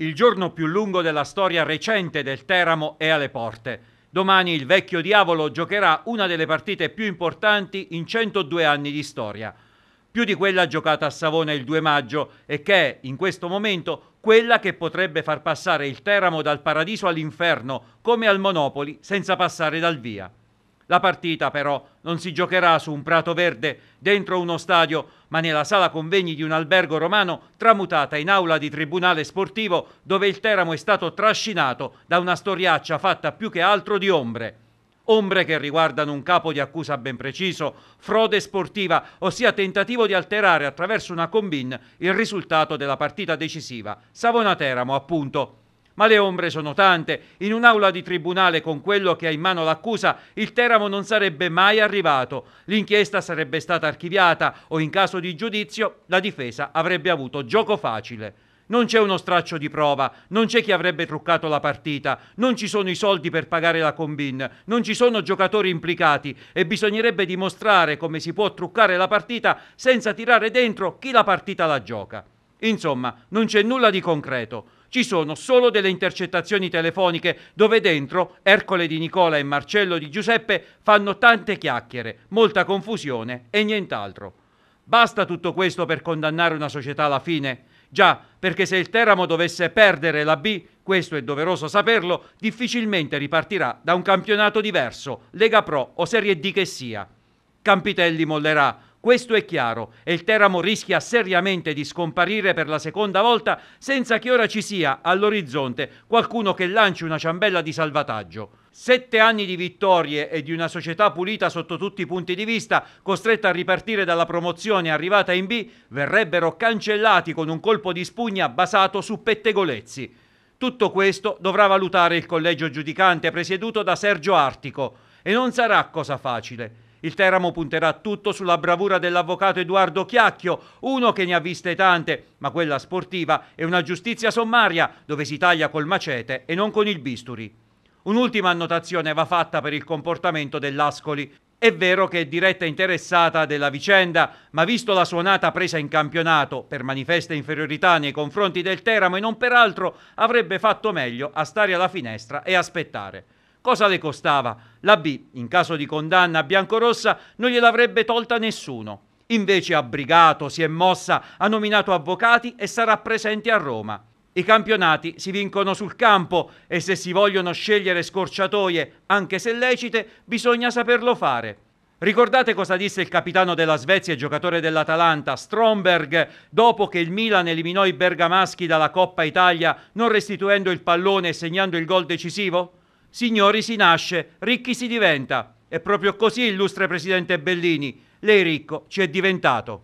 Il giorno più lungo della storia recente del Teramo è alle porte. Domani il vecchio diavolo giocherà una delle partite più importanti in 102 anni di storia, più di quella giocata a Savona il 2 maggio e che è, in questo momento, quella che potrebbe far passare il Teramo dal paradiso all'inferno, come al Monopoli, senza passare dal via. La partita però non si giocherà su un prato verde dentro uno stadio, ma nella sala convegni di un albergo romano tramutata in aula di tribunale sportivo dove il Teramo è stato trascinato da una storiaccia fatta più che altro di ombre. Ombre che riguardano un capo di accusa ben preciso, frode sportiva, ossia tentativo di alterare attraverso una combin il risultato della partita decisiva, Savona Teramo appunto ma le ombre sono tante. In un'aula di tribunale con quello che ha in mano l'accusa, il Teramo non sarebbe mai arrivato. L'inchiesta sarebbe stata archiviata o in caso di giudizio la difesa avrebbe avuto gioco facile. Non c'è uno straccio di prova, non c'è chi avrebbe truccato la partita, non ci sono i soldi per pagare la combin, non ci sono giocatori implicati e bisognerebbe dimostrare come si può truccare la partita senza tirare dentro chi la partita la gioca. Insomma, non c'è nulla di concreto ci sono solo delle intercettazioni telefoniche dove dentro Ercole di Nicola e Marcello di Giuseppe fanno tante chiacchiere, molta confusione e nient'altro. Basta tutto questo per condannare una società alla fine? Già, perché se il Teramo dovesse perdere la B, questo è doveroso saperlo, difficilmente ripartirà da un campionato diverso, Lega Pro o Serie D che sia. Campitelli mollerà, questo è chiaro e il Teramo rischia seriamente di scomparire per la seconda volta senza che ora ci sia all'orizzonte qualcuno che lanci una ciambella di salvataggio. Sette anni di vittorie e di una società pulita sotto tutti i punti di vista, costretta a ripartire dalla promozione arrivata in B, verrebbero cancellati con un colpo di spugna basato su pettegolezzi. Tutto questo dovrà valutare il collegio giudicante presieduto da Sergio Artico e non sarà cosa facile. Il Teramo punterà tutto sulla bravura dell'avvocato Edoardo Chiacchio, uno che ne ha viste tante, ma quella sportiva è una giustizia sommaria dove si taglia col macete e non con il bisturi. Un'ultima annotazione va fatta per il comportamento dell'Ascoli. È vero che è diretta interessata della vicenda, ma visto la suonata presa in campionato per manifesta inferiorità nei confronti del Teramo e non per altro, avrebbe fatto meglio a stare alla finestra e aspettare cosa le costava? La B, in caso di condanna biancorossa, non gliel'avrebbe tolta nessuno. Invece ha brigato, si è mossa, ha nominato avvocati e sarà presente a Roma. I campionati si vincono sul campo e se si vogliono scegliere scorciatoie, anche se lecite, bisogna saperlo fare. Ricordate cosa disse il capitano della Svezia e giocatore dell'Atalanta, Stromberg, dopo che il Milan eliminò i bergamaschi dalla Coppa Italia non restituendo il pallone e segnando il gol decisivo? Signori si nasce, ricchi si diventa. È proprio così, illustre Presidente Bellini, lei ricco ci è diventato.